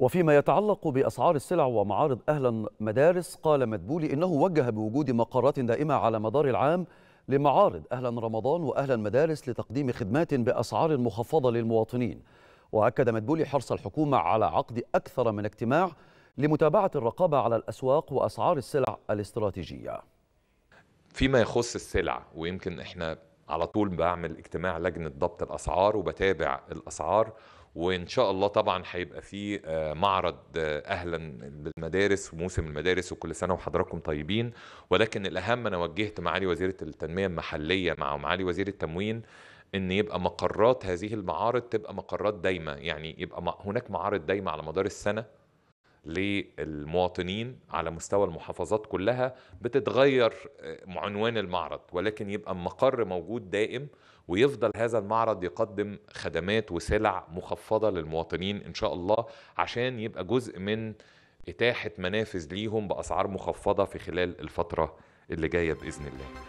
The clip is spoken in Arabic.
وفيما يتعلق بأسعار السلع ومعارض أهلا مدارس قال مدبولي إنه وجه بوجود مقرات دائمة على مدار العام لمعارض أهلا رمضان وأهلا مدارس لتقديم خدمات بأسعار مخفضة للمواطنين وأكد مدبولي حرص الحكومة على عقد أكثر من اجتماع لمتابعة الرقابة على الأسواق وأسعار السلع الاستراتيجية فيما يخص السلع ويمكن إحنا على طول بعمل اجتماع لجنة ضبط الأسعار وبتابع الأسعار وان شاء الله طبعا هيبقى في آه، معرض آه، اهلا بالمدارس وموسم المدارس وكل سنه وحضراتكم طيبين ولكن الاهم انا وجهت معالي وزيره التنميه المحليه مع معالي وزير التموين ان يبقى مقرات هذه المعارض تبقى مقرات دايمه يعني يبقى هناك معارض دايمه على مدار السنه للمواطنين على مستوى المحافظات كلها بتتغير آه، عنوان المعرض ولكن يبقى مقر موجود دائم ويفضل هذا المعرض يقدم خدمات وسلع مخفضة للمواطنين إن شاء الله عشان يبقى جزء من إتاحة منافذ ليهم بأسعار مخفضة في خلال الفترة اللي جاية بإذن الله